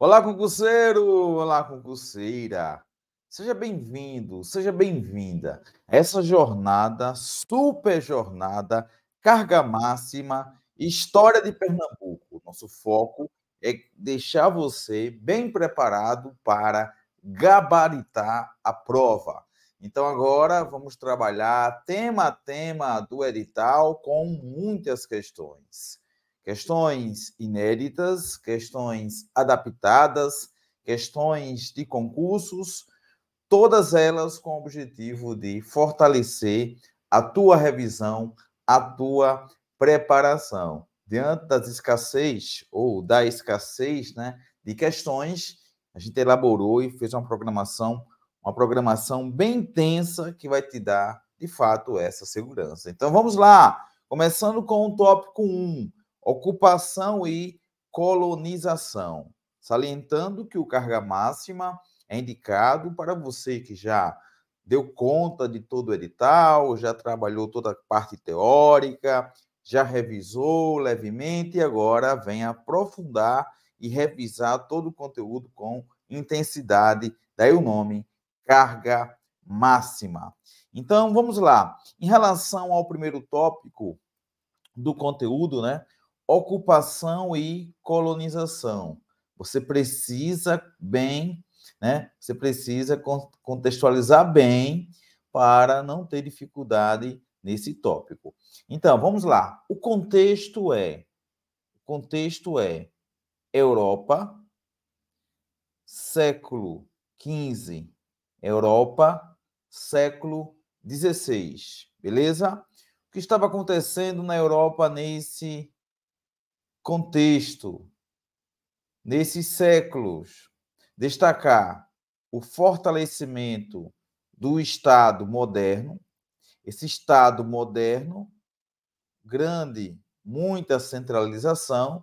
Olá, concurseiro! Olá, concurseira! Seja bem-vindo, seja bem-vinda a essa jornada, super jornada, carga máxima, história de Pernambuco. Nosso foco é deixar você bem preparado para gabaritar a prova. Então, agora vamos trabalhar tema a tema do edital com muitas questões questões inéditas, questões adaptadas, questões de concursos, todas elas com o objetivo de fortalecer a tua revisão, a tua preparação. Diante das escassez ou da escassez, né, de questões, a gente elaborou e fez uma programação, uma programação bem intensa que vai te dar, de fato, essa segurança. Então vamos lá, começando com o tópico 1, ocupação e colonização, salientando que o carga máxima é indicado para você que já deu conta de todo o edital, já trabalhou toda a parte teórica, já revisou levemente e agora vem aprofundar e revisar todo o conteúdo com intensidade, daí o nome carga máxima. Então vamos lá. Em relação ao primeiro tópico do conteúdo, né? ocupação e colonização. Você precisa bem, né? Você precisa contextualizar bem para não ter dificuldade nesse tópico. Então, vamos lá. O contexto é o contexto é Europa século XV, Europa século XVI, beleza? O que estava acontecendo na Europa nesse contexto, nesses séculos, destacar o fortalecimento do Estado moderno, esse Estado moderno, grande, muita centralização,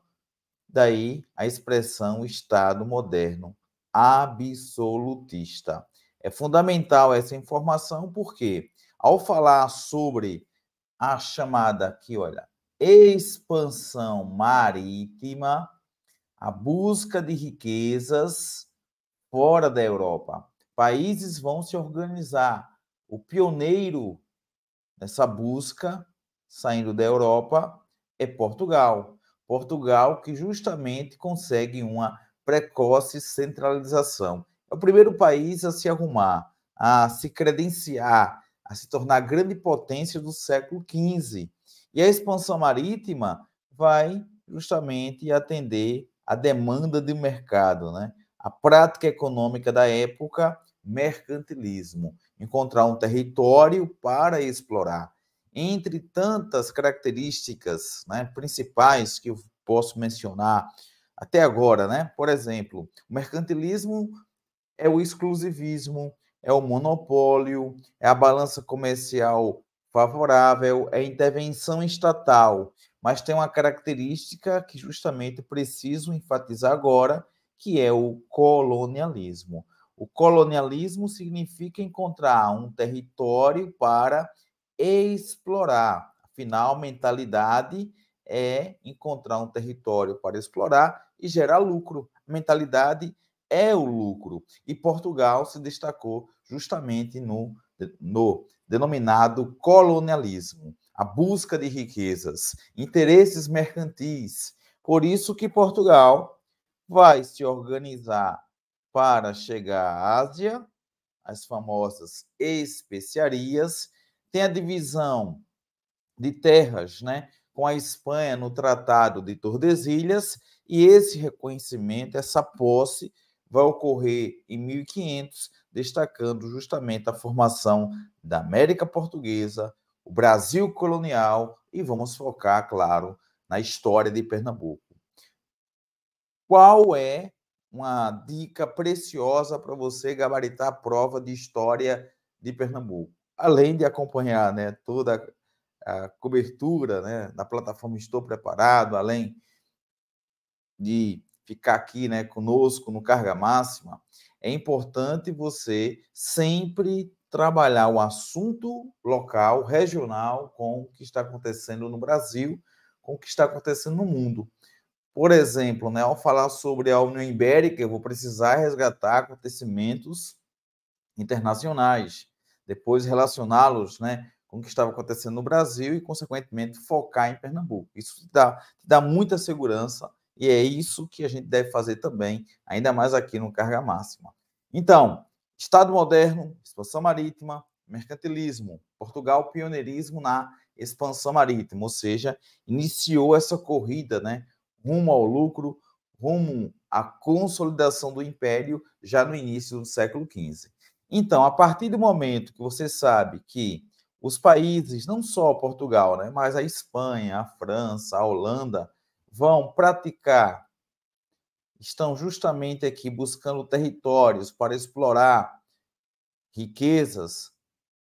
daí a expressão Estado moderno absolutista. É fundamental essa informação porque, ao falar sobre a chamada aqui, olha, expansão marítima, a busca de riquezas fora da Europa. Países vão se organizar. O pioneiro nessa busca, saindo da Europa, é Portugal. Portugal que justamente consegue uma precoce centralização. É o primeiro país a se arrumar, a se credenciar, a se tornar grande potência do século XV e a expansão marítima vai justamente atender a demanda de mercado, né? A prática econômica da época, mercantilismo, encontrar um território para explorar. Entre tantas características né, principais que eu posso mencionar até agora, né? Por exemplo, o mercantilismo é o exclusivismo, é o monopólio, é a balança comercial favorável à é intervenção estatal, mas tem uma característica que justamente preciso enfatizar agora, que é o colonialismo. O colonialismo significa encontrar um território para explorar. Afinal, mentalidade é encontrar um território para explorar e gerar lucro. Mentalidade é o lucro. E Portugal se destacou justamente no, no denominado colonialismo, a busca de riquezas, interesses mercantis. Por isso que Portugal vai se organizar para chegar à Ásia, as famosas especiarias, tem a divisão de terras, né, com a Espanha no Tratado de Tordesilhas, e esse reconhecimento, essa posse vai ocorrer em 1500, destacando justamente a formação da América Portuguesa, o Brasil colonial e vamos focar, claro, na história de Pernambuco. Qual é uma dica preciosa para você gabaritar a prova de história de Pernambuco? Além de acompanhar né, toda a cobertura né, da plataforma Estou Preparado, além de ficar aqui né, conosco no Carga Máxima, é importante você sempre trabalhar o assunto local, regional, com o que está acontecendo no Brasil, com o que está acontecendo no mundo. Por exemplo, né, ao falar sobre a União Ibérica, eu vou precisar resgatar acontecimentos internacionais, depois relacioná-los né, com o que estava acontecendo no Brasil e, consequentemente, focar em Pernambuco. Isso te dá, te dá muita segurança e é isso que a gente deve fazer também, ainda mais aqui no Carga Máxima. Então, Estado moderno, expansão marítima, mercantilismo. Portugal, pioneirismo na expansão marítima, ou seja, iniciou essa corrida né, rumo ao lucro, rumo à consolidação do império já no início do século XV. Então, a partir do momento que você sabe que os países, não só Portugal, né, mas a Espanha, a França, a Holanda, vão praticar, estão justamente aqui buscando territórios para explorar riquezas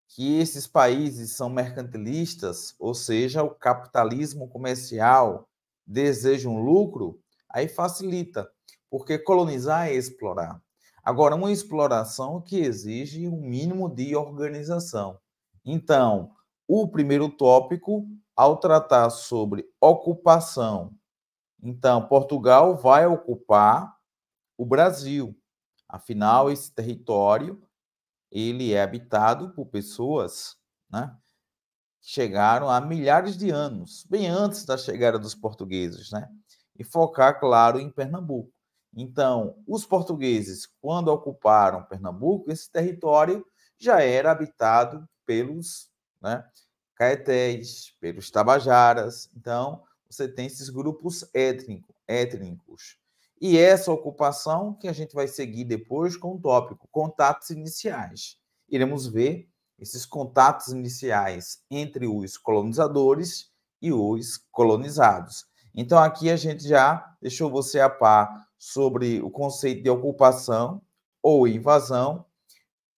que esses países são mercantilistas, ou seja, o capitalismo comercial deseja um lucro, aí facilita, porque colonizar é explorar. Agora, uma exploração que exige um mínimo de organização. Então, o primeiro tópico, ao tratar sobre ocupação então, Portugal vai ocupar o Brasil. Afinal, hum. esse território ele é habitado por pessoas né, que chegaram há milhares de anos, bem antes da chegada dos portugueses, né? E focar, claro, em Pernambuco. Então, os portugueses, quando ocuparam Pernambuco, esse território já era habitado pelos né, caetés, pelos tabajaras. Então, você tem esses grupos étnico, étnicos. E essa ocupação que a gente vai seguir depois com o tópico contatos iniciais. Iremos ver esses contatos iniciais entre os colonizadores e os colonizados. Então aqui a gente já deixou você a par sobre o conceito de ocupação ou invasão.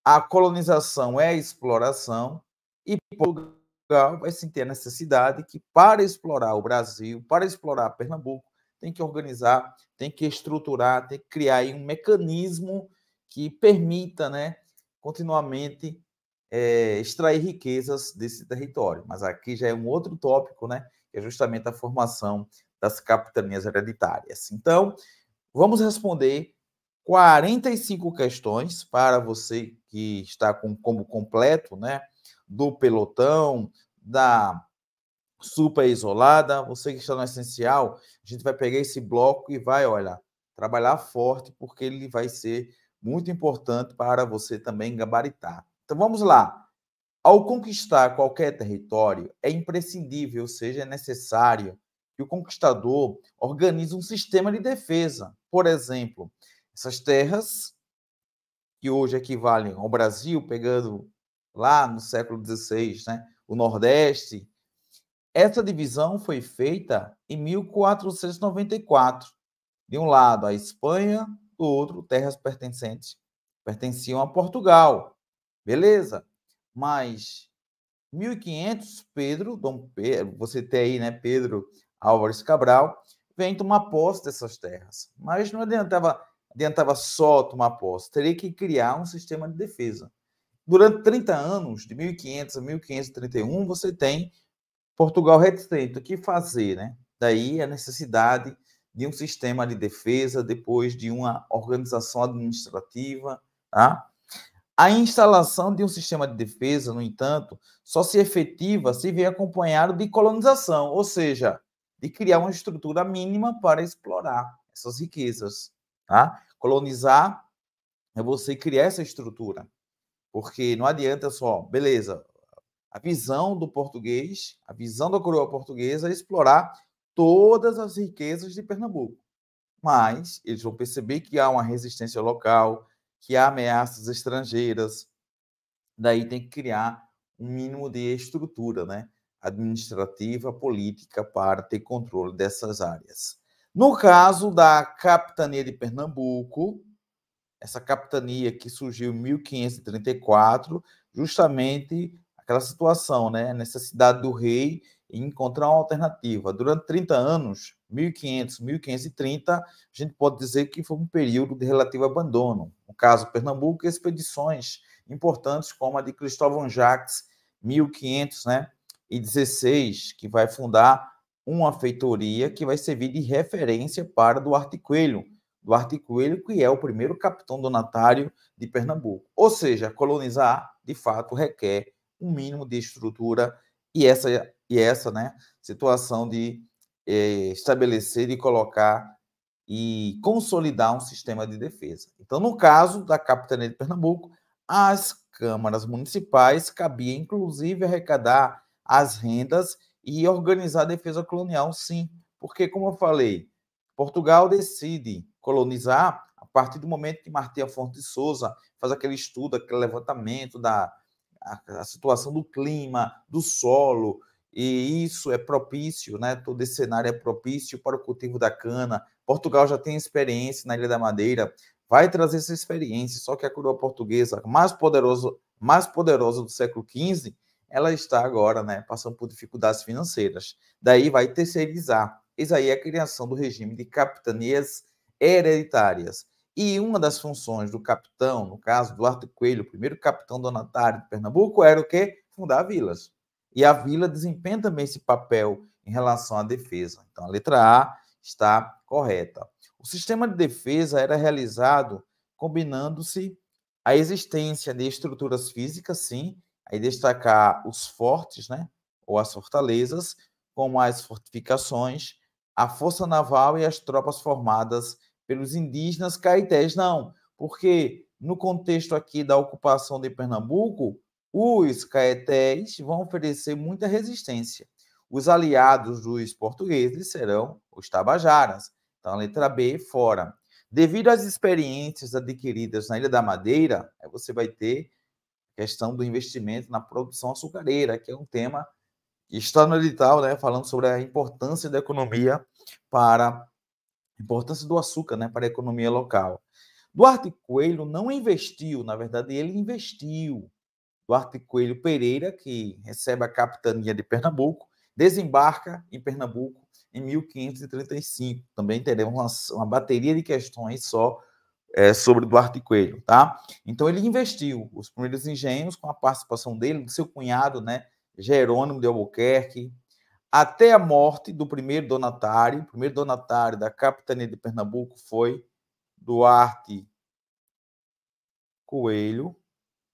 A colonização é a exploração e Portugal vai se a necessidade que, para explorar o Brasil, para explorar Pernambuco, tem que organizar, tem que estruturar, tem que criar um mecanismo que permita, né, continuamente é, extrair riquezas desse território. Mas aqui já é um outro tópico, né, que é justamente a formação das capitanias hereditárias. Então, vamos responder 45 questões para você que está com o combo completo, né? do pelotão, da super isolada. Você que está no essencial, a gente vai pegar esse bloco e vai, olha, trabalhar forte, porque ele vai ser muito importante para você também gabaritar. Então vamos lá. Ao conquistar qualquer território, é imprescindível, ou seja, é necessário que o conquistador organize um sistema de defesa. Por exemplo, essas terras que hoje equivalem ao Brasil, pegando lá no século XVI, né? o Nordeste. Essa divisão foi feita em 1494. De um lado, a Espanha, do outro, terras pertencentes pertenciam a Portugal. Beleza? Mas 1500, Pedro, Dom Pedro, você tem aí, né, Pedro Álvares Cabral, vem tomar posse dessas terras. Mas não adiantava, adiantava só tomar posse, teria que criar um sistema de defesa durante 30 anos, de 1500 a 1531, você tem Portugal restrito. O que fazer, né? Daí a necessidade de um sistema de defesa, depois de uma organização administrativa. Tá? A instalação de um sistema de defesa, no entanto, só se efetiva se vem acompanhado de colonização, ou seja, de criar uma estrutura mínima para explorar essas riquezas. Tá? Colonizar é você criar essa estrutura. Porque não adianta só, beleza, a visão do português, a visão da coroa portuguesa é explorar todas as riquezas de Pernambuco. Mas eles vão perceber que há uma resistência local, que há ameaças estrangeiras. Daí tem que criar um mínimo de estrutura né? administrativa, política, para ter controle dessas áreas. No caso da capitania de Pernambuco, essa capitania que surgiu em 1534, justamente aquela situação, né? A necessidade do rei em encontrar uma alternativa. Durante 30 anos, 1500, 1530, a gente pode dizer que foi um período de relativo abandono. No caso Pernambuco, expedições importantes como a de Cristóvão Jacques, 1516 né? que vai fundar uma feitoria que vai servir de referência para Duarte Coelho, Duarte Coelho, que é o primeiro capitão donatário de Pernambuco. Ou seja, colonizar, de fato, requer um mínimo de estrutura e essa, e essa né, situação de eh, estabelecer e colocar e consolidar um sistema de defesa. Então, no caso da Capitania de Pernambuco, as câmaras municipais cabia, inclusive, arrecadar as rendas e organizar a defesa colonial, sim. Porque, como eu falei, Portugal decide colonizar, a partir do momento que Martim Afonso de Souza faz aquele estudo, aquele levantamento da a, a situação do clima, do solo, e isso é propício, né? Todo esse cenário é propício para o cultivo da cana. Portugal já tem experiência na Ilha da Madeira, vai trazer essa experiência, só que a coroa portuguesa, mais poderosa, mais poderosa do século XV, ela está agora, né, passando por dificuldades financeiras. Daí vai terceirizar. Isso aí é a criação do regime de capitanias hereditárias. E uma das funções do capitão, no caso do Arthur Coelho, o primeiro capitão donatário de Pernambuco, era o quê? Fundar vilas. E a vila desempenha também esse papel em relação à defesa. Então, a letra A está correta. O sistema de defesa era realizado combinando-se a existência de estruturas físicas, sim, aí destacar os fortes, né, ou as fortalezas, como as fortificações, a força naval e as tropas formadas pelos indígenas caetés, não, porque no contexto aqui da ocupação de Pernambuco, os caetés vão oferecer muita resistência. Os aliados dos portugueses serão os tabajaras. Então, a letra B, fora. Devido às experiências adquiridas na Ilha da Madeira, você vai ter questão do investimento na produção açucareira, que é um tema está no edital, né, falando sobre a importância da economia para importância do açúcar, né, para a economia local. Duarte Coelho não investiu, na verdade ele investiu. Duarte Coelho Pereira, que recebe a capitania de Pernambuco, desembarca em Pernambuco em 1535. Também teremos uma, uma bateria de questões só é, sobre Duarte Coelho, tá? Então ele investiu os primeiros engenhos com a participação dele, do seu cunhado, né, Jerônimo de Albuquerque, até a morte do primeiro donatário. O primeiro donatário da capitania de Pernambuco foi Duarte Coelho,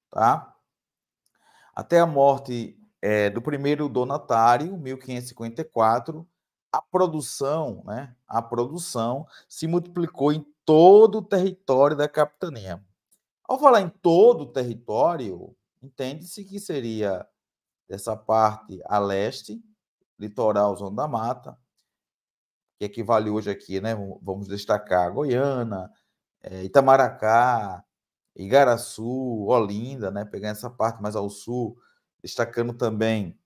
tá? Até a morte é, do primeiro donatário, 1554, a produção, né? A produção se multiplicou em todo o território da capitania. Ao falar em todo o território, entende-se que seria dessa parte a leste, litoral, zona da mata, que equivale hoje aqui, né? Vamos destacar Goiânia, eh, Itamaracá, Igaraçu, Olinda, né? Pegando essa parte mais ao sul, destacando também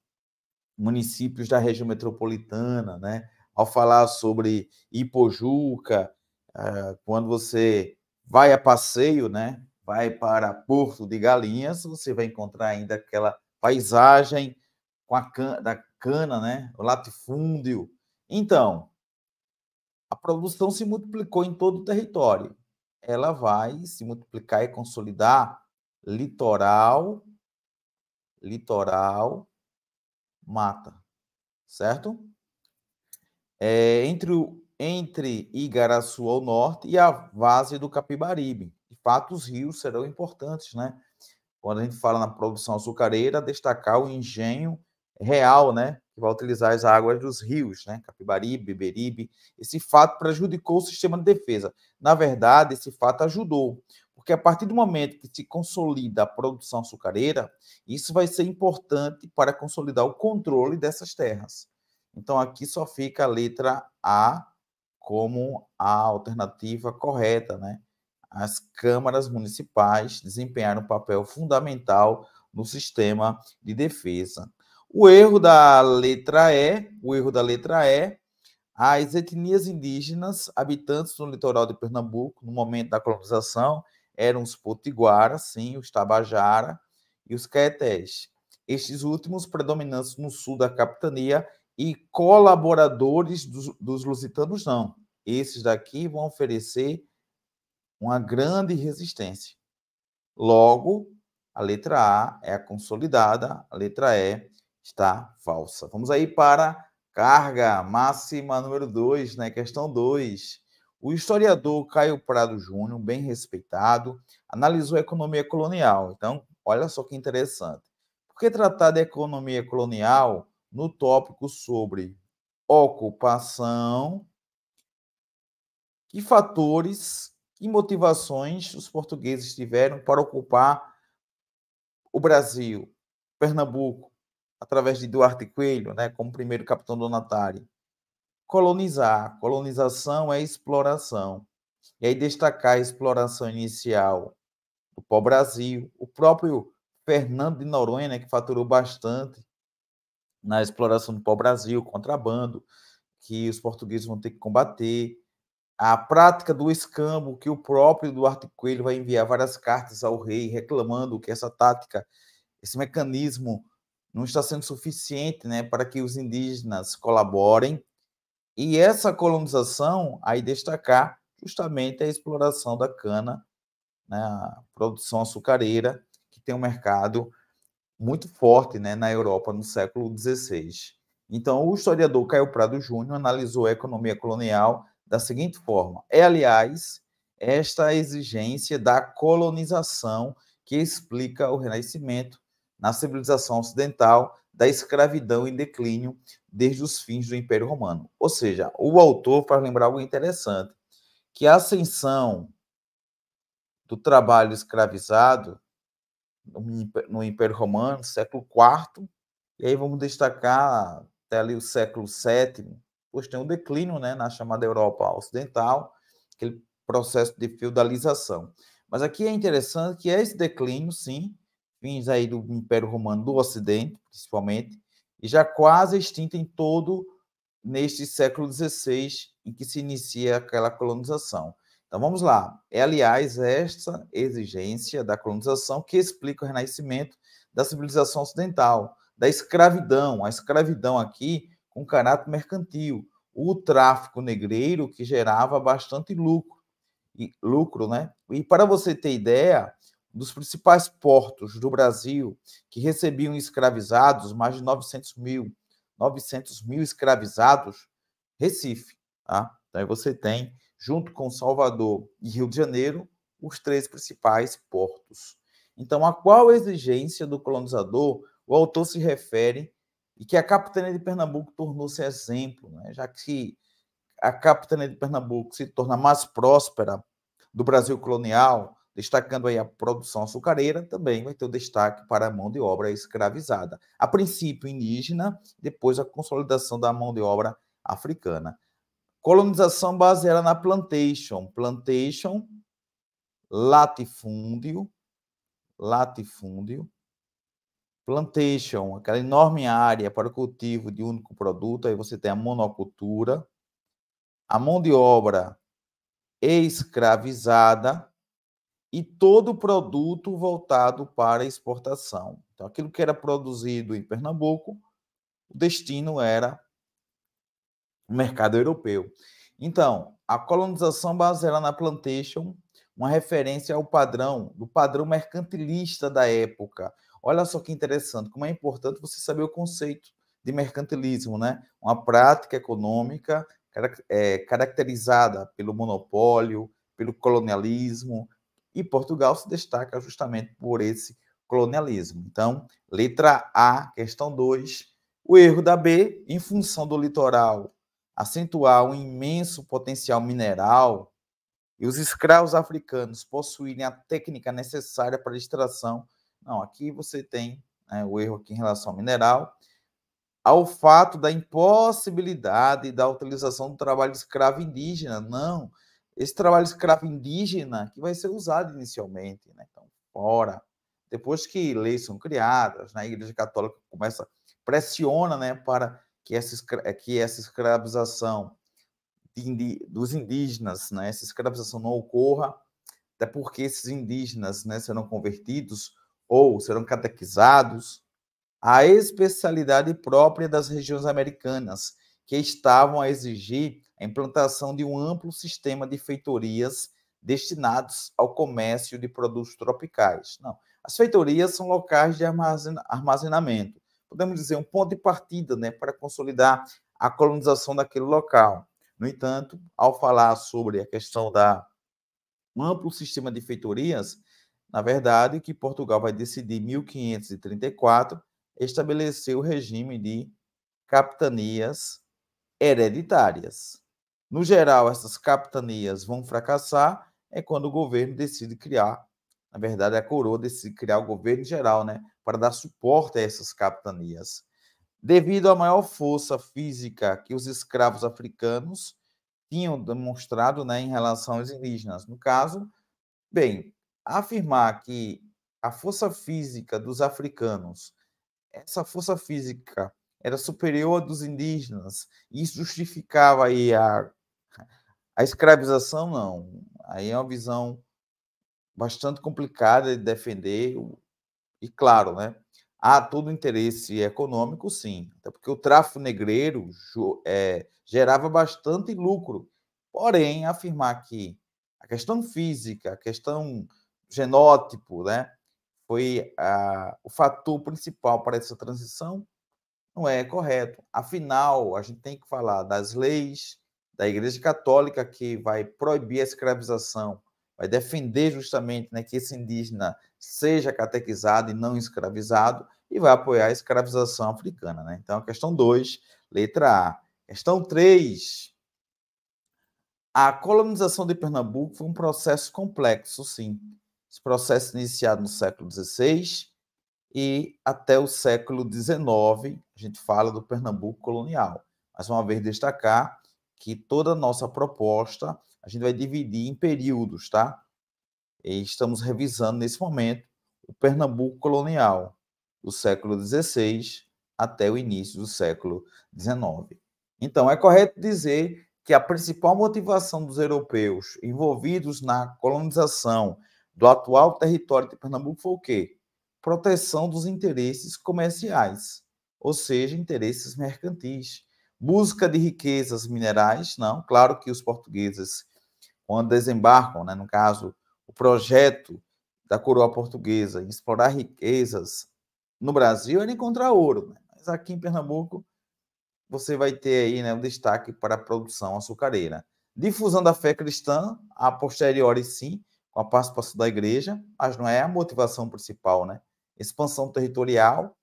municípios da região metropolitana, né? Ao falar sobre Ipojuca, eh, quando você vai a passeio, né? Vai para Porto de Galinhas, você vai encontrar ainda aquela paisagem com a cana, da cana, né? O latifúndio. Então, a produção se multiplicou em todo o território. Ela vai se multiplicar e consolidar litoral, litoral, mata, certo? É, entre, o, entre Igaraçu ao norte e a base do Capibaribe. De fato, os rios serão importantes, né? quando a gente fala na produção açucareira, destacar o engenho real, né, que vai utilizar as águas dos rios, né, Capibaribe, Beberibe. Esse fato prejudicou o sistema de defesa. Na verdade, esse fato ajudou, porque a partir do momento que se consolida a produção açucareira, isso vai ser importante para consolidar o controle dessas terras. Então aqui só fica a letra A como a alternativa correta, né? as câmaras municipais desempenharam um papel fundamental no sistema de defesa. O erro da letra E, o erro da letra E, as etnias indígenas habitantes do litoral de Pernambuco no momento da colonização eram os potiguaras, sim, os tabajara e os caetés. Estes últimos predominantes no sul da capitania e colaboradores dos, dos lusitanos não. Esses daqui vão oferecer uma grande resistência. Logo, a letra A é a consolidada, a letra E está falsa. Vamos aí para carga máxima número 2, né? Questão 2. O historiador Caio Prado Júnior, bem respeitado, analisou a economia colonial. Então, olha só que interessante. Por que tratar da economia colonial no tópico sobre ocupação? Que fatores que motivações os portugueses tiveram para ocupar o Brasil, Pernambuco, através de Duarte Coelho, né, como primeiro capitão donatário. Colonizar. Colonização é exploração. E aí destacar a exploração inicial do pau-brasil, o próprio Fernando de Noronha, né, que faturou bastante na exploração do pau-brasil, contrabando, que os portugueses vão ter que combater a prática do escambo, que o próprio Duarte Coelho vai enviar várias cartas ao rei reclamando que essa tática, esse mecanismo não está sendo suficiente né, para que os indígenas colaborem. E essa colonização, aí destacar justamente a exploração da cana, né, a produção açucareira, que tem um mercado muito forte né, na Europa no século XVI. Então, o historiador Caio Prado Júnior analisou a economia colonial da seguinte forma: é, aliás, esta exigência da colonização que explica o renascimento na civilização ocidental da escravidão em declínio desde os fins do Império Romano. Ou seja, o autor faz lembrar algo interessante, que a ascensão do trabalho escravizado no Império Romano, século IV, e aí vamos destacar até ali o século VII, pois tem um declínio né, na chamada Europa Ocidental, aquele processo de feudalização. Mas aqui é interessante que é esse declínio, sim, fins aí do Império Romano do Ocidente, principalmente, e já quase extinto em todo neste século XVI, em que se inicia aquela colonização. Então vamos lá. É, aliás, esta exigência da colonização que explica o renascimento da civilização ocidental, da escravidão. A escravidão aqui com caráter mercantil, o tráfico negreiro que gerava bastante lucro, e, lucro, né? E para você ter ideia, um dos principais portos do Brasil que recebiam escravizados, mais de 900 mil, 900 mil escravizados, Recife, tá? Então aí você tem, junto com Salvador e Rio de Janeiro, os três principais portos. Então, a qual exigência do colonizador o autor se refere e que a capitania de Pernambuco tornou-se exemplo, né? já que a capitania de Pernambuco se torna mais próspera do Brasil colonial, destacando aí a produção açucareira, também vai ter o destaque para a mão de obra escravizada. A princípio indígena, depois a consolidação da mão de obra africana. Colonização baseada na plantation, plantation, latifúndio, latifúndio, plantation, aquela enorme área para o cultivo de um único produto, aí você tem a monocultura, a mão de obra escravizada e todo o produto voltado para exportação. Então, aquilo que era produzido em Pernambuco, o destino era o mercado europeu. Então, a colonização baseada na plantation, uma referência ao padrão, do padrão mercantilista da época, Olha só que interessante, como é importante você saber o conceito de mercantilismo, né? Uma prática econômica é, caracterizada pelo monopólio, pelo colonialismo, e Portugal se destaca justamente por esse colonialismo. Então, letra A, questão 2, o erro da B, em função do litoral acentuar um imenso potencial mineral e os escravos africanos possuírem a técnica necessária para a extração não, aqui você tem né, o erro aqui em relação ao mineral, ao fato da impossibilidade da utilização do trabalho escravo indígena. Não, esse trabalho escravo indígena que vai ser usado inicialmente, né? Então, fora. Depois que leis são criadas, né, a Igreja Católica começa, pressiona né, para que essa, que essa escravização de, dos indígenas, né, essa escravização não ocorra, até porque esses indígenas né, serão convertidos ou serão catequizados, a especialidade própria das regiões americanas, que estavam a exigir a implantação de um amplo sistema de feitorias destinados ao comércio de produtos tropicais. Não, as feitorias são locais de armazenamento. Podemos dizer um ponto de partida, né, para consolidar a colonização daquele local. No entanto, ao falar sobre a questão da um amplo sistema de feitorias, na verdade, que Portugal vai decidir em 1534 estabelecer o regime de capitanias hereditárias. No geral, essas capitanias vão fracassar é quando o governo decide criar, na verdade, é a coroa decide criar o governo geral, né, para dar suporte a essas capitanias. Devido à maior força física que os escravos africanos tinham demonstrado né, em relação aos indígenas, no caso, bem, afirmar que a força física dos africanos, essa força física era superior à dos indígenas, e isso justificava aí a, a escravização, não. Aí é uma visão bastante complicada de defender, e claro, né? Há todo interesse econômico, sim, até porque o tráfico negreiro é, gerava bastante lucro. Porém, afirmar que a questão física, a questão genótipo, né? Foi a, o fator principal para essa transição, não é correto. Afinal, a gente tem que falar das leis da Igreja Católica que vai proibir a escravização, vai defender justamente né, que esse indígena seja catequizado e não escravizado, e vai apoiar a escravização africana. Né? Então, questão 2, letra A. Questão 3. A colonização de Pernambuco foi um processo complexo, sim, esse processo iniciado no século XVI e até o século XIX, a gente fala do Pernambuco colonial. Mais uma vez destacar que toda a nossa proposta a gente vai dividir em períodos, tá? E estamos revisando nesse momento o Pernambuco colonial, do século XVI até o início do século XIX. Então, é correto dizer que a principal motivação dos europeus envolvidos na colonização do atual território de Pernambuco foi o quê? Proteção dos interesses comerciais, ou seja, interesses mercantis. Busca de riquezas minerais, não. Claro que os portugueses, quando desembarcam, né, no caso, o projeto da coroa portuguesa em explorar riquezas no Brasil era encontrar ouro. Né? Mas aqui em Pernambuco, você vai ter aí né, um destaque para a produção açucareira. Difusão da fé cristã, a posteriori sim, com a participação da igreja, mas não é a motivação principal, né? Expansão territorial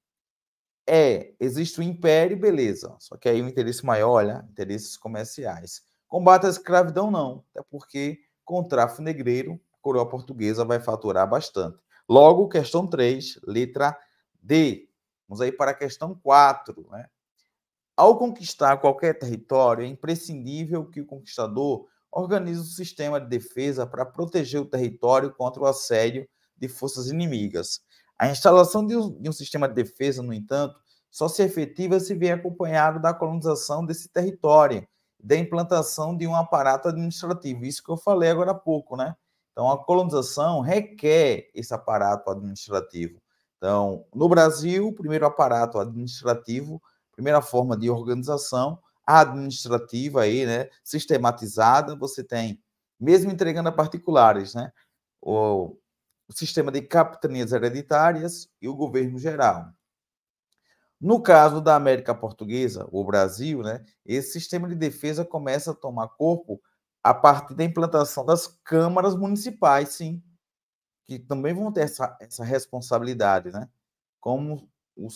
é, existe o império, beleza, só que aí o interesse maior, olha, interesses comerciais. Combate à escravidão, não, até porque com o tráfico negreiro, a coroa portuguesa vai faturar bastante. Logo, questão 3, letra D. Vamos aí para a questão 4, né? Ao conquistar qualquer território, é imprescindível que o conquistador organiza um sistema de defesa para proteger o território contra o assédio de forças inimigas. A instalação de um, de um sistema de defesa, no entanto, só se efetiva se vier acompanhado da colonização desse território, da implantação de um aparato administrativo. Isso que eu falei agora há pouco, né? Então, a colonização requer esse aparato administrativo. Então, no Brasil, o primeiro aparato administrativo, primeira forma de organização, administrativa aí, né, sistematizada, você tem, mesmo entregando a particulares, né, o, o sistema de capitanias hereditárias e o governo geral. No caso da América Portuguesa, o Brasil, né, esse sistema de defesa começa a tomar corpo a partir da implantação das câmaras municipais, sim, que também vão ter essa, essa responsabilidade, né, como,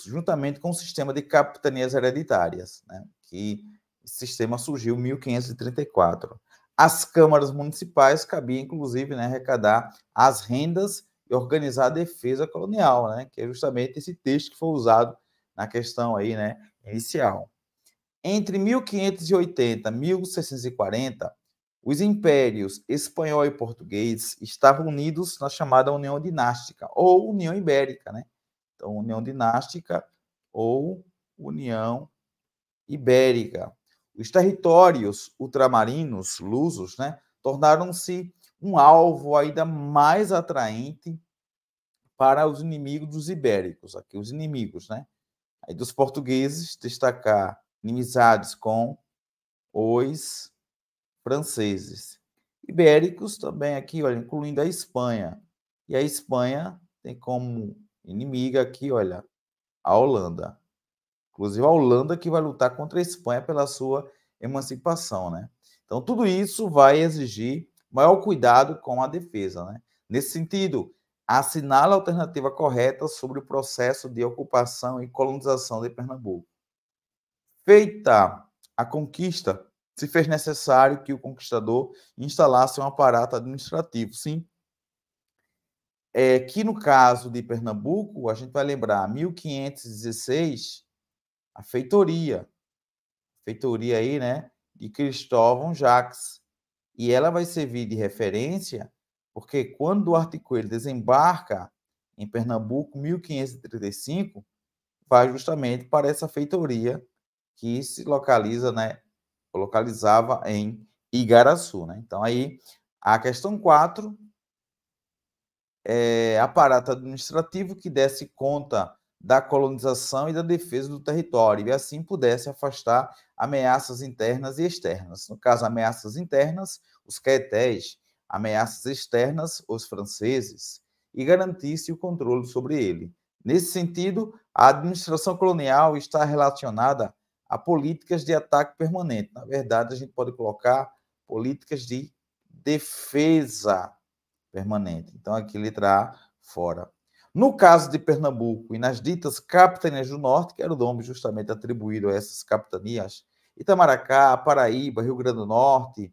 juntamente com o sistema de capitanias hereditárias, né, que sistema surgiu em 1534. As câmaras municipais cabia, inclusive, né, arrecadar as rendas e organizar a defesa colonial, né, que é justamente esse texto que foi usado na questão aí, né, inicial. Entre 1580 e 1640, os impérios espanhol e português estavam unidos na chamada União Dinástica, ou União Ibérica, né? Então, União Dinástica ou União Ibérica. Os territórios ultramarinos, lusos, né, tornaram-se um alvo ainda mais atraente para os inimigos dos ibéricos, aqui os inimigos, né? Aí dos portugueses destacar inimizades com os franceses. Ibéricos também aqui, olha, incluindo a Espanha. E a Espanha tem como inimiga aqui, olha, a Holanda. Inclusive a Holanda que vai lutar contra a Espanha pela sua emancipação, né? Então tudo isso vai exigir maior cuidado com a defesa, né? Nesse sentido, assinala a alternativa correta sobre o processo de ocupação e colonização de Pernambuco. Feita a conquista, se fez necessário que o conquistador instalasse um aparato administrativo, sim. É, que no caso de Pernambuco, a gente vai lembrar, 1516 a feitoria. Feitoria aí, né? De Cristóvão Jacques. E ela vai servir de referência, porque quando Duarte Coelho desembarca em Pernambuco, 1535, vai justamente para essa feitoria que se localiza, né? Localizava em Igaraçu, né? Então aí a questão 4 é aparato administrativo que desse conta da colonização e da defesa do território, e assim pudesse afastar ameaças internas e externas. No caso, ameaças internas, os caetés, ameaças externas, os franceses, e garantisse o controle sobre ele. Nesse sentido, a administração colonial está relacionada a políticas de ataque permanente. Na verdade, a gente pode colocar políticas de defesa permanente. Então, aqui letra A, fora. No caso de Pernambuco e nas ditas capitanias do Norte, que era o nome justamente atribuído a essas capitanias, Itamaracá, Paraíba, Rio Grande do Norte,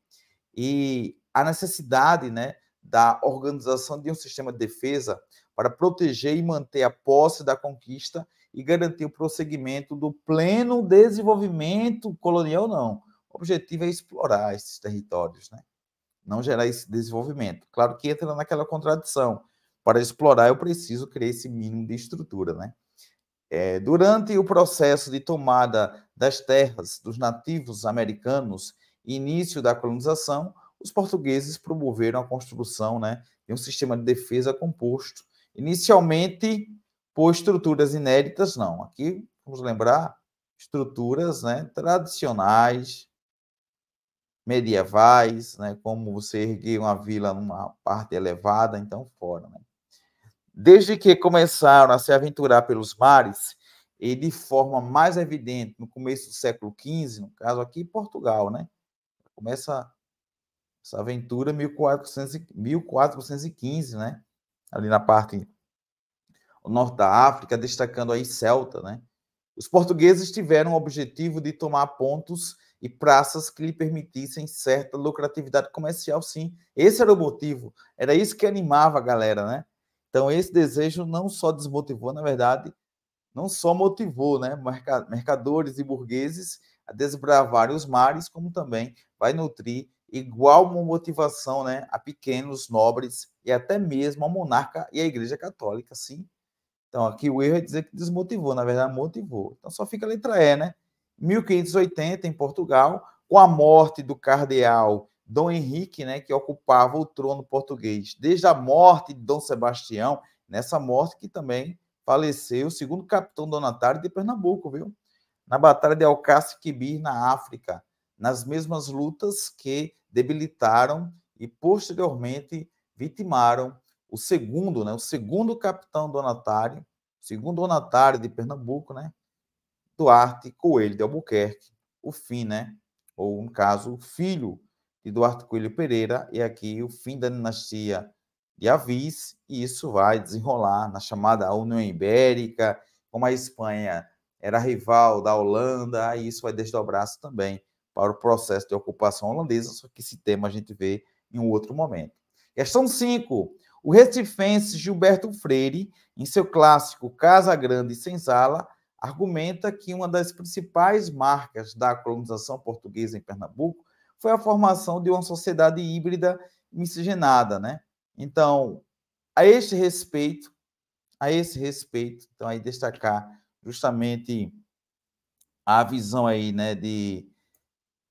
e a necessidade né, da organização de um sistema de defesa para proteger e manter a posse da conquista e garantir o prosseguimento do pleno desenvolvimento colonial, não. O objetivo é explorar esses territórios, né? não gerar esse desenvolvimento. Claro que entra naquela contradição para explorar, eu preciso criar esse mínimo de estrutura, né? É, durante o processo de tomada das terras dos nativos americanos, início da colonização, os portugueses promoveram a construção né, de um sistema de defesa composto, inicialmente por estruturas inéditas, não. Aqui, vamos lembrar, estruturas né, tradicionais, medievais, né, como você erguer uma vila numa parte elevada, então fora. Né? Desde que começaram a se aventurar pelos mares, e de forma mais evidente no começo do século XV, no caso aqui Portugal, né? Começa essa aventura em 1415, né? Ali na parte norte da África, destacando aí Celta, né? Os portugueses tiveram o objetivo de tomar pontos e praças que lhe permitissem certa lucratividade comercial, sim. Esse era o motivo, era isso que animava a galera, né? Então, esse desejo não só desmotivou, na verdade, não só motivou né, mercadores e burgueses a desbravar os mares, como também vai nutrir igual motivação né, a pequenos, nobres e até mesmo a monarca e a Igreja Católica, sim. Então, aqui o erro é dizer que desmotivou, na verdade, motivou. Então, só fica a letra E, né? 1580, em Portugal, com a morte do cardeal Dom Henrique, né, que ocupava o trono português. Desde a morte de Dom Sebastião, nessa morte que também faleceu o segundo capitão donatário de Pernambuco, viu? Na Batalha de Alcácer-Quibir, na África, nas mesmas lutas que debilitaram e posteriormente vitimaram o segundo, né, o segundo capitão donatário, segundo donatário de Pernambuco, né, Duarte Coelho de Albuquerque, o fim, né, ou no caso, o filho de Duarte Coelho Pereira e aqui o fim da dinastia de Avis, e isso vai desenrolar na chamada União Ibérica, como a Espanha era rival da Holanda, e isso vai desdobrar-se também para o processo de ocupação holandesa, só que esse tema a gente vê em um outro momento. Questão 5. O recifense Gilberto Freire, em seu clássico Casa Grande sem Sala, argumenta que uma das principais marcas da colonização portuguesa em Pernambuco foi a formação de uma sociedade híbrida miscigenada, né? Então, a este respeito, a esse respeito, então aí destacar justamente a visão aí, né, de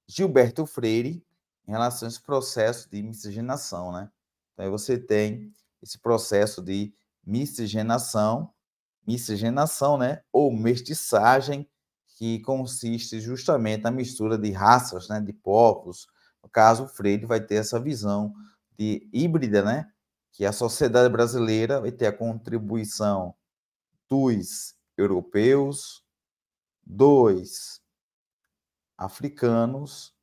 Gilberto Freire em relação a esse processo de miscigenação, né? Então, aí você tem esse processo de miscigenação, miscigenação, né, ou mestiçagem que consiste justamente na mistura de raças, né, de povos. No caso, Freire vai ter essa visão de híbrida, né, que a sociedade brasileira vai ter a contribuição dos europeus, dois africanos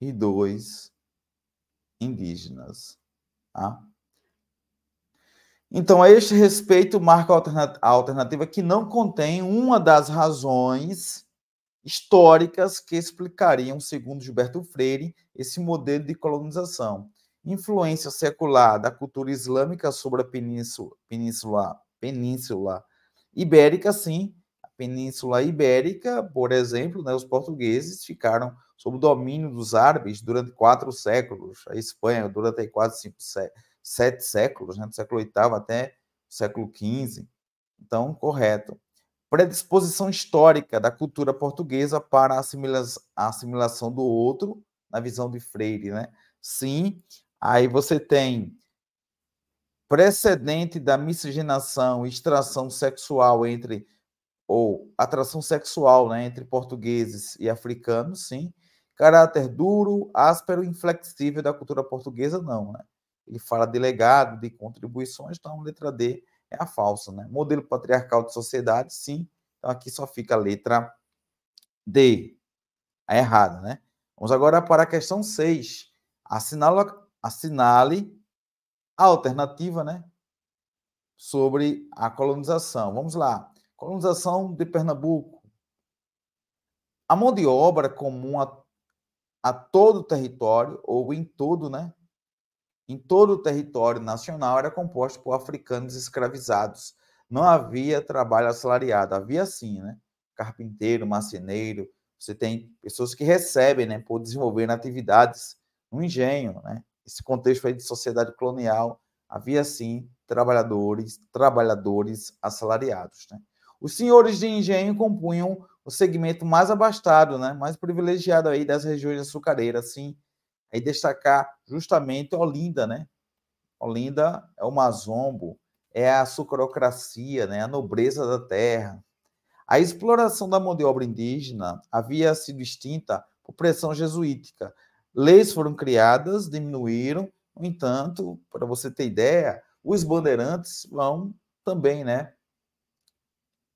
e dois indígenas. Tá? Então, a este respeito, marca a alternativa que não contém uma das razões históricas que explicariam, segundo Gilberto Freire, esse modelo de colonização. Influência secular da cultura islâmica sobre a península, península, península ibérica, sim. A península ibérica, por exemplo, né, os portugueses ficaram sob o domínio dos árabes durante quatro séculos, a Espanha durante quatro, cinco séculos sete séculos, né? do século VIII até o século XV. Então, correto. Predisposição histórica da cultura portuguesa para a assimilação do outro na visão de Freire, né? Sim. Aí você tem precedente da miscigenação, extração sexual entre ou atração sexual, né, entre portugueses e africanos, sim. Caráter duro, áspero, inflexível da cultura portuguesa, não, né? ele fala delegado, de contribuições, então letra D é a falsa, né? Modelo patriarcal de sociedade, sim. Então aqui só fica a letra D, a é errada, né? Vamos agora para a questão 6. Assinale, assinale a alternativa, né? Sobre a colonização. Vamos lá. Colonização de Pernambuco. A mão de obra comum a, a todo o território, ou em todo, né? em todo o território nacional era composto por africanos escravizados. Não havia trabalho assalariado, havia sim, né? Carpinteiro, marceneiro, você tem pessoas que recebem, né, por desenvolver atividades no engenho, né? Esse contexto aí de sociedade colonial, havia sim trabalhadores, trabalhadores assalariados, né? Os senhores de engenho compunham o segmento mais abastado, né, mais privilegiado aí das regiões açucareiras, assim, aí é destacar justamente Olinda, né? Olinda é o mazombo, é a sucrocracia, né? a nobreza da terra. A exploração da mão de obra indígena havia sido extinta por pressão jesuítica. Leis foram criadas, diminuíram. No entanto, para você ter ideia, os bandeirantes vão também né,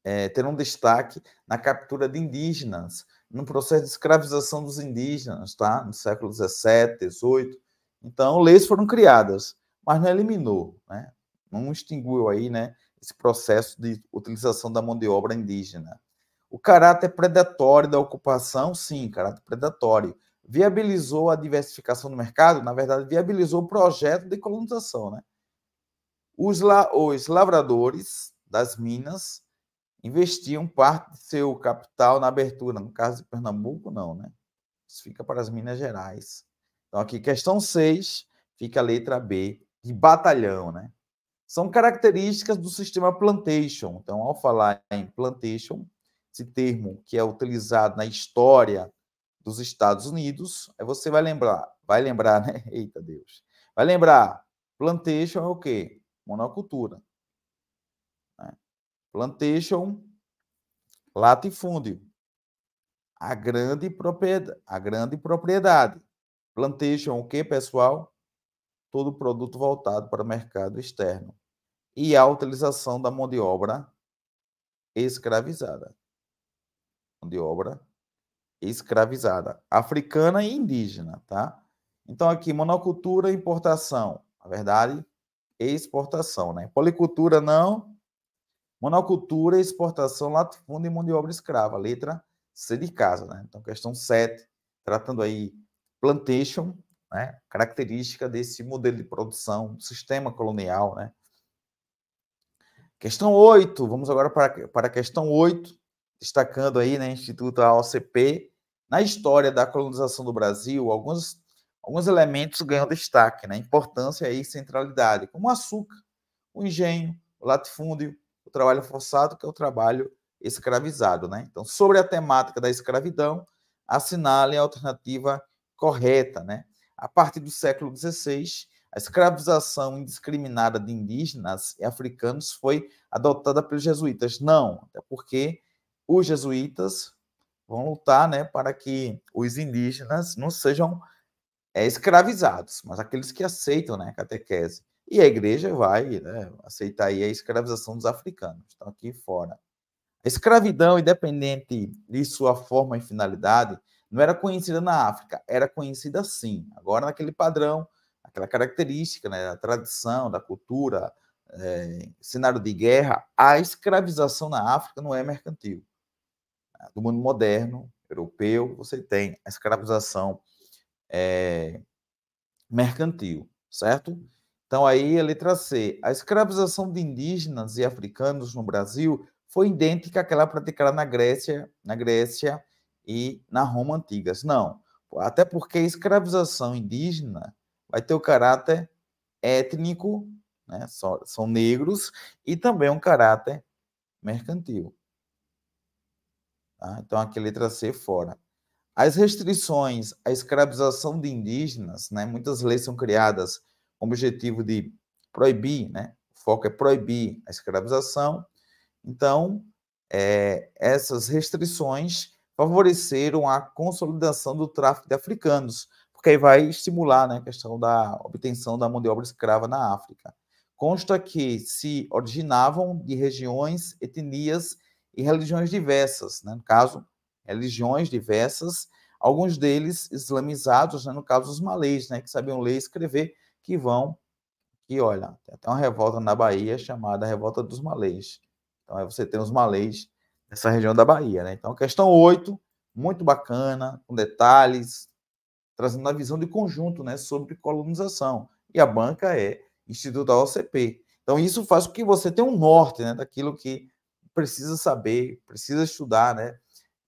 é, ter um destaque na captura de indígenas no processo de escravização dos indígenas, tá? No século XVII, XVIII. Então, leis foram criadas, mas não eliminou, né? Não extinguiu aí, né? Esse processo de utilização da mão de obra indígena. O caráter predatório da ocupação, sim, caráter predatório. Viabilizou a diversificação do mercado? Na verdade, viabilizou o projeto de colonização, né? Os, la os lavradores das minas investiam parte de seu capital na abertura. No caso de Pernambuco, não, né? Isso fica para as Minas Gerais. Então, aqui, questão 6, fica a letra B, de batalhão, né? São características do sistema plantation. Então, ao falar em plantation, esse termo que é utilizado na história dos Estados Unidos, aí você vai lembrar, vai lembrar, né? Eita Deus. Vai lembrar, plantation é o quê? Monocultura plantation, latifúndio. A grande propriedade, a grande propriedade. Plantation o que, pessoal? Todo produto voltado para o mercado externo. E a utilização da mão de obra escravizada. Mão de obra escravizada, africana e indígena, tá? Então aqui monocultura, importação, na verdade, exportação, né? Policultura não, Monocultura, exportação, latifúndio e mão de obra escrava. Letra C de casa, né? Então, questão 7, tratando aí plantation, né? Característica desse modelo de produção, sistema colonial, né? Questão 8, vamos agora para, para a questão 8, destacando aí, né, Instituto AOCP, na história da colonização do Brasil, alguns, alguns elementos ganham destaque, né? Importância e centralidade, como o açúcar, o engenho, o latifúndio, trabalho forçado, que é o trabalho escravizado. Né? Então, sobre a temática da escravidão, assinale a alternativa correta. Né? A partir do século XVI, a escravização indiscriminada de indígenas e africanos foi adotada pelos jesuítas. Não, até porque os jesuítas vão lutar né, para que os indígenas não sejam é, escravizados, mas aqueles que aceitam né, a catequese. E a igreja vai né, aceitar a escravização dos africanos, estão aqui fora. A escravidão, independente de sua forma e finalidade, não era conhecida na África, era conhecida sim, agora naquele padrão, aquela característica né, da tradição, da cultura, é, cenário de guerra, a escravização na África não é mercantil. Do mundo moderno, europeu, você tem a escravização é, mercantil, certo? Então, aí a letra C. A escravização de indígenas e africanos no Brasil foi idêntica àquela praticada na Grécia, na Grécia e na Roma antigas. Não, até porque a escravização indígena vai ter o caráter étnico, né? Só, são negros, e também um caráter mercantil. Tá? Então, aqui a letra C fora. As restrições à escravização de indígenas, né? muitas leis são criadas com o objetivo de proibir, né? O foco é proibir a escravização. Então, é, essas restrições favoreceram a consolidação do tráfico de africanos, porque aí vai estimular né, a questão da obtenção da mão de obra escrava na África. Consta que se originavam de regiões, etnias e religiões diversas, né? no caso, religiões diversas, alguns deles islamizados, né? no caso, os malês, né? que sabiam ler e escrever, que vão, que olha, tem até uma revolta na Bahia chamada Revolta dos Malês. Então, aí é você tem os malês nessa região da Bahia, né? Então, questão 8, muito bacana, com detalhes, trazendo a visão de conjunto, né, sobre colonização. E a banca é Instituto da OCP. Então, isso faz com que você tenha um norte, né, daquilo que precisa saber, precisa estudar, né,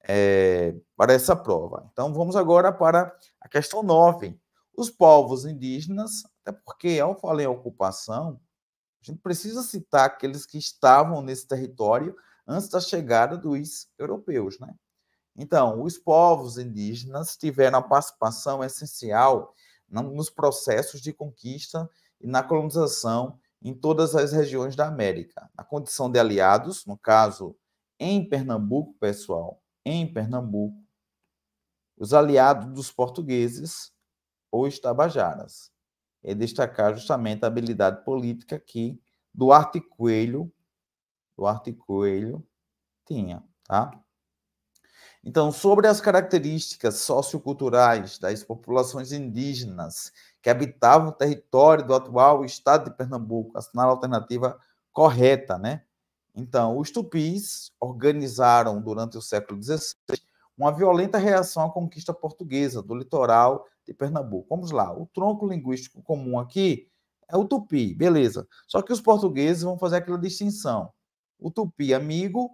é, para essa prova. Então, vamos agora para a questão 9. Os povos indígenas até porque, ao falar em ocupação, a gente precisa citar aqueles que estavam nesse território antes da chegada dos europeus. Né? Então, os povos indígenas tiveram a participação essencial nos processos de conquista e na colonização em todas as regiões da América, na condição de aliados, no caso, em Pernambuco, pessoal, em Pernambuco, os aliados dos portugueses ou os tabajaras é destacar justamente a habilidade política que Duarte Coelho, Duarte Coelho tinha, tá? Então, sobre as características socioculturais das populações indígenas que habitavam o território do atual estado de Pernambuco, assinala a alternativa correta, né? Então, os tupis organizaram durante o século XVI uma violenta reação à conquista portuguesa do litoral de Pernambuco. Vamos lá, o tronco linguístico comum aqui é o tupi, beleza. Só que os portugueses vão fazer aquela distinção. O tupi amigo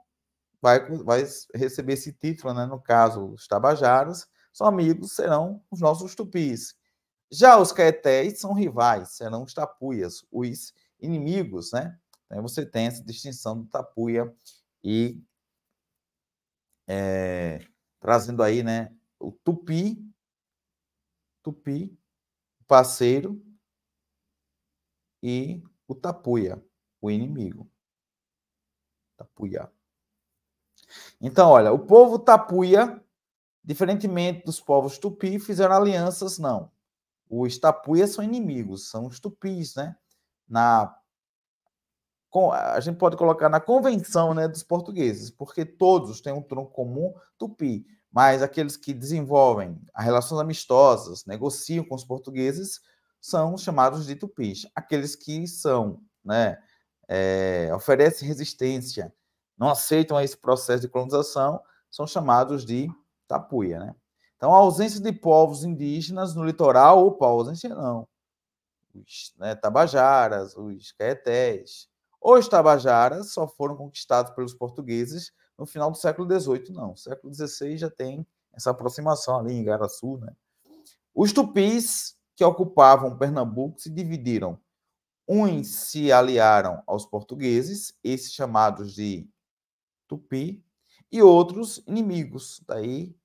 vai, vai receber esse título, né? no caso, os tabajaras, são amigos, serão os nossos tupis. Já os caetés são rivais, serão os tapuias, os inimigos, né? você tem essa distinção do tapuia e é, trazendo aí, né, o tupi Tupi, parceiro e o Tapuia, o inimigo. Tapuia. Então, olha, o povo Tapuia, diferentemente dos povos Tupi, fizeram alianças, não. Os Tapuia são inimigos, são os Tupis, né? Na a gente pode colocar na convenção né, dos portugueses, porque todos têm um tronco comum tupi mas aqueles que desenvolvem relações amistosas, negociam com os portugueses, são chamados de tupis. Aqueles que são, né, é, oferecem resistência, não aceitam esse processo de colonização, são chamados de tapuia, né? Então, a ausência de povos indígenas no litoral, opa, ausência não. Os né, tabajaras, os caetés. Os tabajaras só foram conquistados pelos portugueses no final do século XVIII, não. O século XVI já tem essa aproximação ali em Garaçu, né? Os tupis que ocupavam Pernambuco se dividiram. Uns se aliaram aos portugueses, esses chamados de tupi, e outros inimigos, daí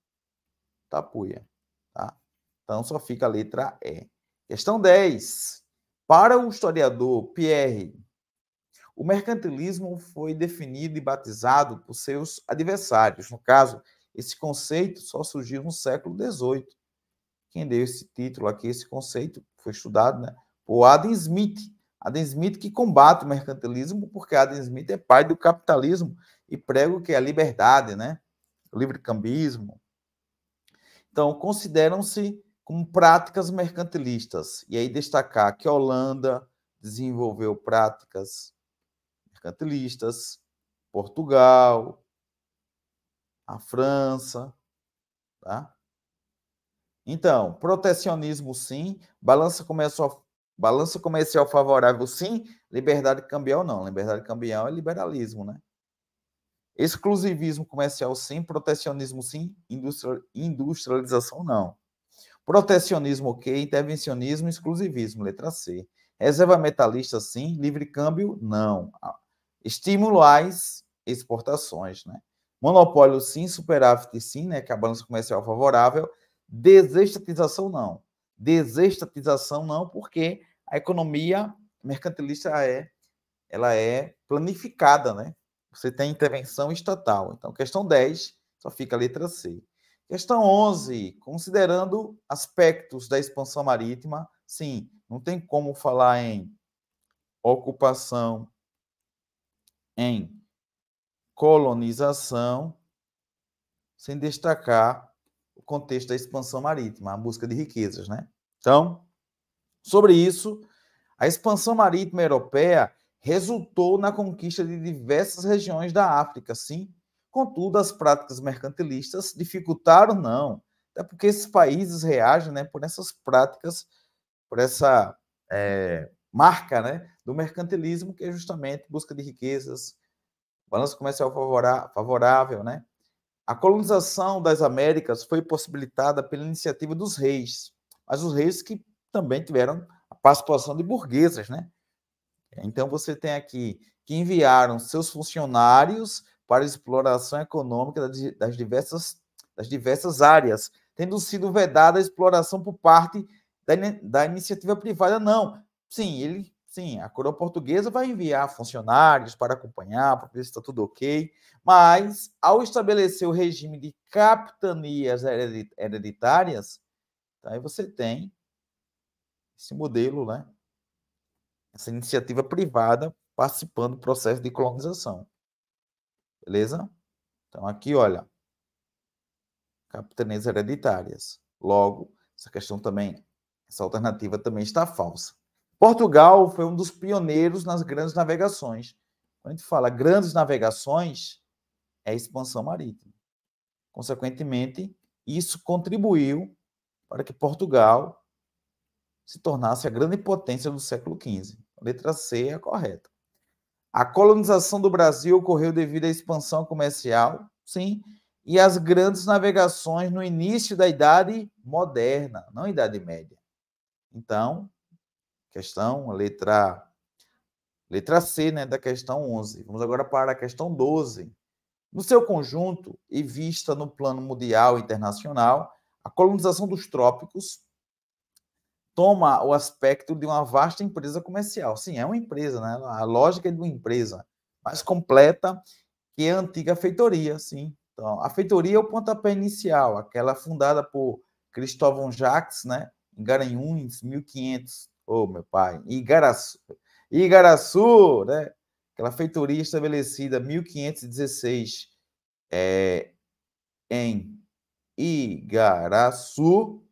tapuia, tá? Então só fica a letra E. Questão 10. Para o historiador Pierre o mercantilismo foi definido e batizado por seus adversários. No caso, esse conceito só surgiu no século XVIII. Quem deu esse título aqui, esse conceito, foi estudado né, por Adam Smith. Adam Smith que combate o mercantilismo, porque Adam Smith é pai do capitalismo e prega o que é a liberdade, né? O livre-cambismo. Então, consideram-se como práticas mercantilistas. E aí destacar que a Holanda desenvolveu práticas mercantilistas, Portugal, a França, tá? Então, protecionismo sim, balança comercial, balança comercial favorável sim, liberdade cambial não. Liberdade cambial é liberalismo, né? Exclusivismo comercial sim, protecionismo sim, industrialização não. Protecionismo ok, intervencionismo, exclusivismo, letra C. Reserva metalista sim, livre câmbio não. Ah, estímulo às exportações, né? Monopólio sim, superávit sim, né? Que a balança comercial é favorável. Desestatização não. Desestatização não, porque a economia mercantilista é, ela é planificada, né? Você tem intervenção estatal. Então, questão 10, só fica a letra C. Questão 11, considerando aspectos da expansão marítima, sim, não tem como falar em ocupação em colonização, sem destacar o contexto da expansão marítima, a busca de riquezas, né? Então, sobre isso, a expansão marítima europeia resultou na conquista de diversas regiões da África, sim. Contudo, as práticas mercantilistas dificultaram, não. Até porque esses países reagem né, por essas práticas, por essa é, marca né, do mercantilismo, que é justamente busca de riquezas, balanço comercial favorável. Né? A colonização das Américas foi possibilitada pela iniciativa dos reis, mas os reis que também tiveram a participação de burguesas. Né? Então você tem aqui que enviaram seus funcionários para exploração econômica das diversas, das diversas áreas, tendo sido vedada a exploração por parte da, da iniciativa privada, não. Sim, ele, sim, a coroa portuguesa vai enviar funcionários para acompanhar, para ver se está tudo ok, mas ao estabelecer o regime de capitanias hereditárias, tá, aí você tem esse modelo, né? Essa iniciativa privada participando do processo de colonização. Beleza? Então, aqui, olha, capitanias hereditárias. Logo, essa questão também, essa alternativa também está falsa. Portugal foi um dos pioneiros nas grandes navegações. Quando a gente fala grandes navegações, é expansão marítima. Consequentemente, isso contribuiu para que Portugal se tornasse a grande potência do século XV. A letra C é a correta. A colonização do Brasil ocorreu devido à expansão comercial, sim, e às grandes navegações no início da Idade Moderna, não Idade Média. Então, questão, letra letra C, né, da questão 11. Vamos agora para a questão 12. No seu conjunto e vista no plano mundial internacional, a colonização dos trópicos toma o aspecto de uma vasta empresa comercial. Sim, é uma empresa, né? A lógica é de uma empresa mais completa que é a antiga feitoria, sim. Então, a feitoria é o pontapé inicial, aquela fundada por Cristóvão Jacques, né, em Garanhuns, 1500 oh meu pai, Igaraçu, Igaraçu, né? Aquela feitoria estabelecida 1516 é, em Igaraçu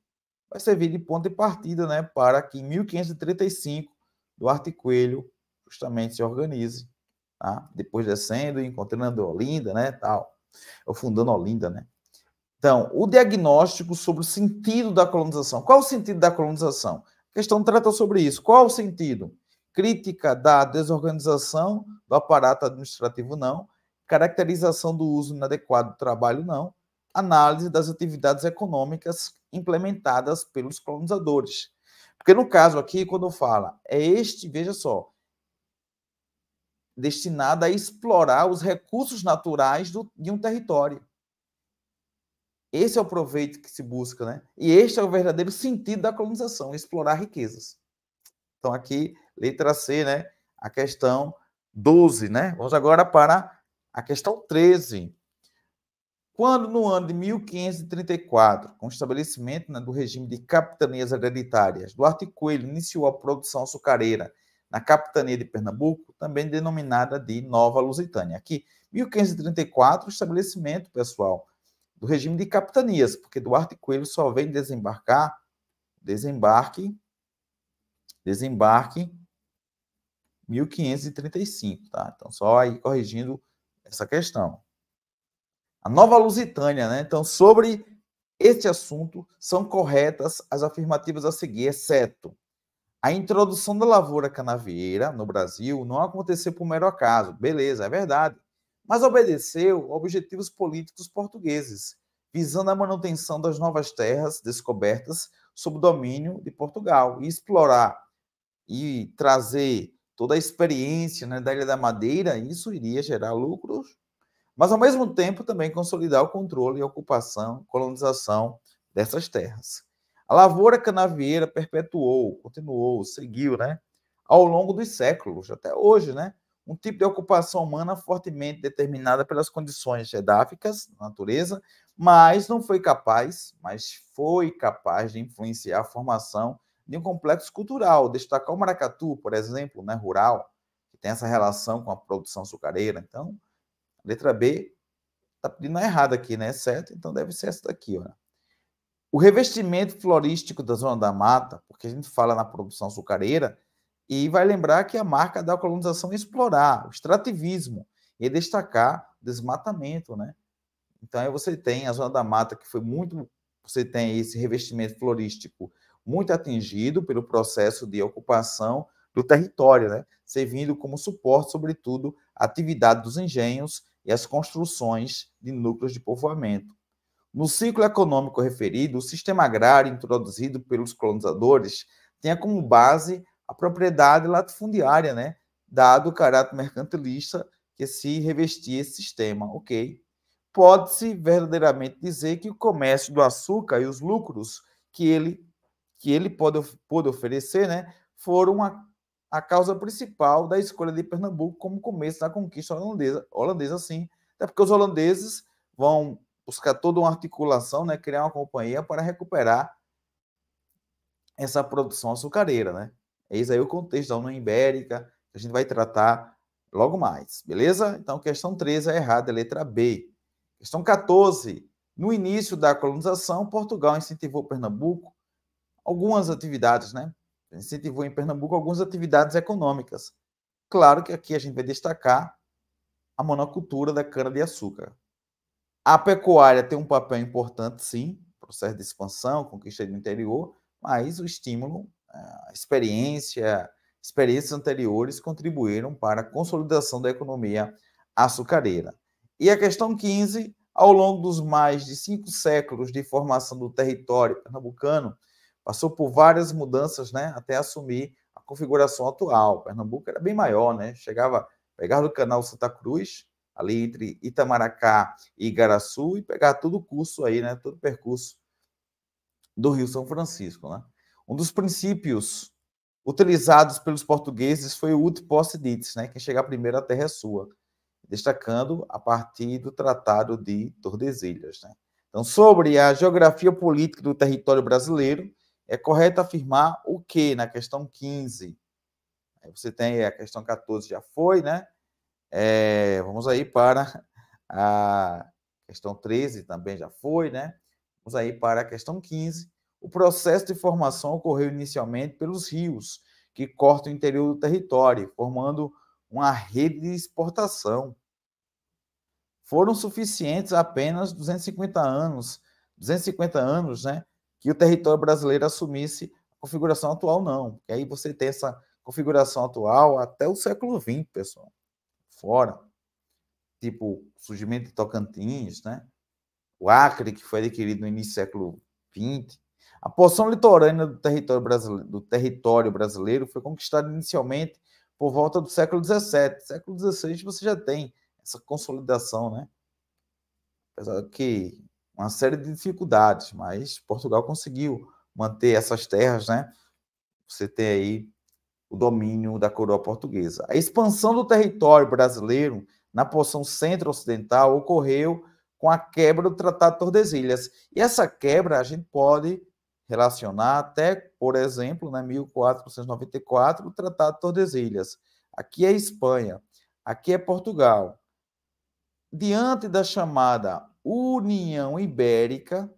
vai servir de ponto de partida, né, para que em 1535 Duarte Coelho justamente se organize, tá? Depois descendo e encontrando Olinda, né, tal, ou fundando Olinda, né? Então, o diagnóstico sobre o sentido da colonização. Qual o sentido da colonização? questão trata sobre isso. Qual o sentido? Crítica da desorganização do aparato administrativo, não. Caracterização do uso inadequado do trabalho, não. Análise das atividades econômicas implementadas pelos colonizadores. Porque no caso aqui, quando fala, é este, veja só, destinado a explorar os recursos naturais do, de um território. Esse é o proveito que se busca, né? E este é o verdadeiro sentido da colonização, explorar riquezas. Então, aqui, letra C, né? A questão 12, né? Vamos agora para a questão 13. Quando, no ano de 1534, com o estabelecimento né, do regime de capitanias hereditárias, Duarte Coelho iniciou a produção açucareira na capitania de Pernambuco, também denominada de Nova Lusitânia. Aqui, 1534, estabelecimento, pessoal, do regime de capitanias, porque Duarte Coelho só vem desembarcar, desembarque, desembarque 1535, tá? Então, só aí corrigindo essa questão. A Nova Lusitânia, né? Então, sobre este assunto, são corretas as afirmativas a seguir, exceto a introdução da lavoura canavieira no Brasil não aconteceu por mero acaso. Beleza, é verdade mas obedeceu a objetivos políticos portugueses, visando a manutenção das novas terras descobertas sob domínio de Portugal e explorar e trazer toda a experiência né, da Ilha da Madeira, isso iria gerar lucros, mas ao mesmo tempo também consolidar o controle e ocupação, colonização dessas terras. A lavoura canavieira perpetuou, continuou, seguiu, né, ao longo dos séculos, até hoje, né, um tipo de ocupação humana fortemente determinada pelas condições edáficas, natureza, mas não foi capaz, mas foi capaz de influenciar a formação de um complexo cultural. Destacar o maracatu, por exemplo, né, rural, que tem essa relação com a produção açucareira. Então, letra B está pedindo errado aqui, né? Certo? Então deve ser essa daqui, ó. O revestimento florístico da zona da mata, porque a gente fala na produção açucareira, e vai lembrar que a marca da colonização é explorar, o extrativismo, e destacar o desmatamento, né? Então, aí você tem a zona da mata, que foi muito. Você tem esse revestimento florístico muito atingido pelo processo de ocupação do território, né? servindo como suporte, sobretudo, à atividade dos engenhos e as construções de núcleos de povoamento. No ciclo econômico referido, o sistema agrário introduzido pelos colonizadores tinha como base a propriedade latifundiária, né? Dado o caráter mercantilista que se revestia esse sistema, ok? Pode-se verdadeiramente dizer que o comércio do açúcar e os lucros que ele, que ele pôde, pode oferecer, né? Foram a, a causa principal da escolha de Pernambuco como começo da conquista holandesa, holandesa sim. Até porque os holandeses vão buscar toda uma articulação, né? Criar uma companhia para recuperar essa produção açucareira, né? Eis aí o contexto da União Ibérica, que a gente vai tratar logo mais, beleza? Então, questão 13 é errada, é letra B. Questão 14. No início da colonização, Portugal incentivou Pernambuco algumas atividades, né? Incentivou em Pernambuco algumas atividades econômicas. Claro que aqui a gente vai destacar a monocultura da cana-de-açúcar. A pecuária tem um papel importante, sim, processo de expansão, conquista do interior, mas o estímulo experiência, experiências anteriores contribuíram para a consolidação da economia açucareira. E a questão 15, ao longo dos mais de cinco séculos de formação do território pernambucano, passou por várias mudanças, né, até assumir a configuração atual. Pernambuco era bem maior, né? Chegava pegar do canal Santa Cruz, ali entre Itamaracá e Igaraçu e pegar todo o curso aí, né, todo o percurso do Rio São Francisco, né? Um dos princípios utilizados pelos portugueses foi o ut posse dites, né? Quem chegar primeiro, a terra é sua. Destacando a partir do Tratado de Tordesilhas, né? Então, sobre a geografia política do território brasileiro, é correto afirmar o que na questão 15? Aí você tem a questão 14, já foi, né? É, vamos aí para a questão 13, também já foi, né? Vamos aí para a questão 15, o processo de formação ocorreu inicialmente pelos rios, que cortam o interior do território, formando uma rede de exportação. Foram suficientes apenas 250 anos, 250 anos, né, que o território brasileiro assumisse a configuração atual, não. E aí você tem essa configuração atual até o século XX, pessoal. Fora. Tipo, surgimento de Tocantins, né? O Acre, que foi adquirido no início do século XX, a porção litorânea do território brasileiro, do território brasileiro foi conquistada inicialmente por volta do século XVII. Século XVI você já tem essa consolidação, né? Apesar que uma série de dificuldades, mas Portugal conseguiu manter essas terras, né? Você tem aí o domínio da coroa portuguesa. A expansão do território brasileiro na porção centro-ocidental ocorreu com a quebra do Tratado de Tordesilhas. E essa quebra a gente pode relacionar até, por exemplo, né, 1494, o Tratado de Tordesilhas. Aqui é Espanha, aqui é Portugal. Diante da chamada União Ibérica,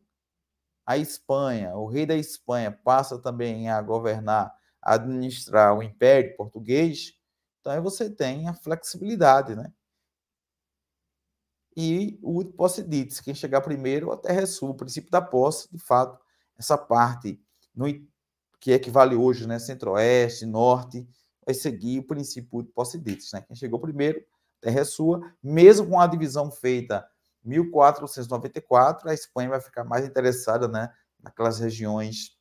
a Espanha, o rei da Espanha passa também a governar, a administrar o Império Português, então aí você tem a flexibilidade, né? E o posse dites, quem chegar primeiro, até terra é o princípio da posse, de fato, essa parte no, que equivale hoje, né, centro-oeste, norte, vai seguir o princípio de possidites, né? Quem chegou primeiro, terra é sua, mesmo com a divisão feita 1494, a Espanha vai ficar mais interessada, né, naquelas regiões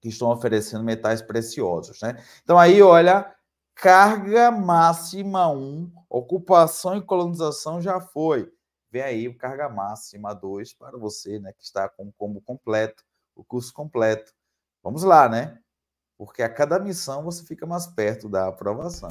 que estão oferecendo metais preciosos, né? Então aí, olha, carga máxima 1, ocupação e colonização já foi. Vem aí o carga máxima 2 para você, né, que está com o combo completo o curso completo. Vamos lá, né? Porque a cada missão você fica mais perto da aprovação.